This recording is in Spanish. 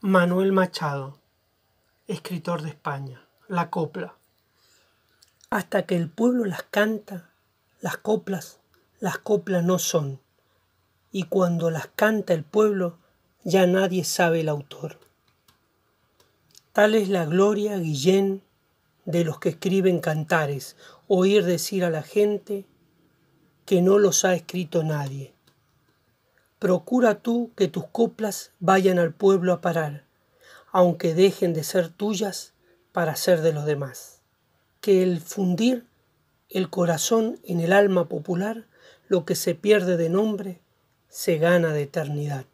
Manuel Machado, escritor de España, la copla. Hasta que el pueblo las canta, las coplas, las coplas no son. Y cuando las canta el pueblo, ya nadie sabe el autor. Tal es la gloria, Guillén, de los que escriben cantares, oír decir a la gente que no los ha escrito nadie procura tú que tus coplas vayan al pueblo a parar, aunque dejen de ser tuyas para ser de los demás. Que el fundir el corazón en el alma popular, lo que se pierde de nombre, se gana de eternidad.